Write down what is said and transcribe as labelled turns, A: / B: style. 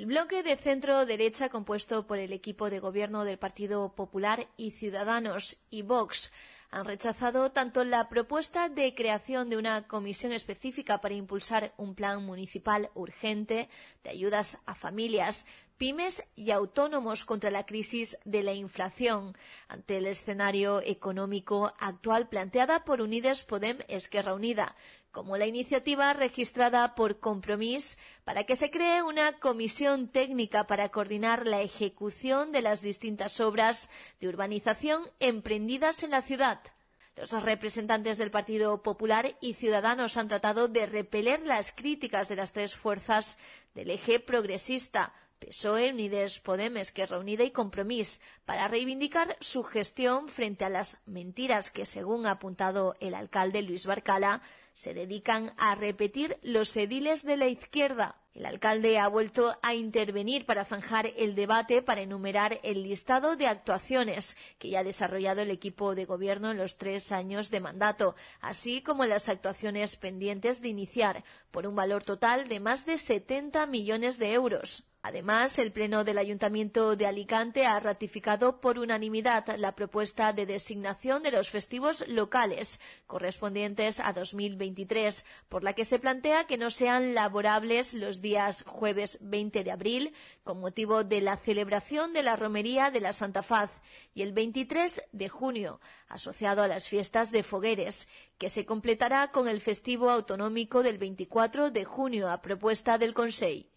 A: El bloque de centro-derecha, compuesto por el equipo de gobierno del Partido Popular y Ciudadanos y Vox, han rechazado tanto la propuesta de creación de una comisión específica para impulsar un plan municipal urgente de ayudas a familias, pymes y autónomos contra la crisis de la inflación. Ante el escenario económico actual planteada por Unides Podem Esquerra Unida, como la iniciativa registrada por Compromís para que se cree una comisión técnica para coordinar la ejecución de las distintas obras de urbanización emprendidas en la ciudad. Los representantes del Partido Popular y Ciudadanos han tratado de repeler las críticas de las tres fuerzas del eje progresista, PSOE, Unides Podemes que reunida y Compromís para reivindicar su gestión frente a las mentiras que, según ha apuntado el alcalde Luis Barcala, se dedican a repetir los ediles de la izquierda el alcalde ha vuelto a intervenir para zanjar el debate, para enumerar el listado de actuaciones que ya ha desarrollado el equipo de gobierno en los tres años de mandato, así como las actuaciones pendientes de iniciar, por un valor total de más de 70 millones de euros. Además, el Pleno del Ayuntamiento de Alicante ha ratificado por unanimidad la propuesta de designación de los festivos locales correspondientes a 2023, por la que se plantea que no sean laborables los días días jueves 20 de abril, con motivo de la celebración de la Romería de la Santa Faz, y el 23 de junio, asociado a las fiestas de Fogueres, que se completará con el festivo autonómico del 24 de junio a propuesta del Consejo.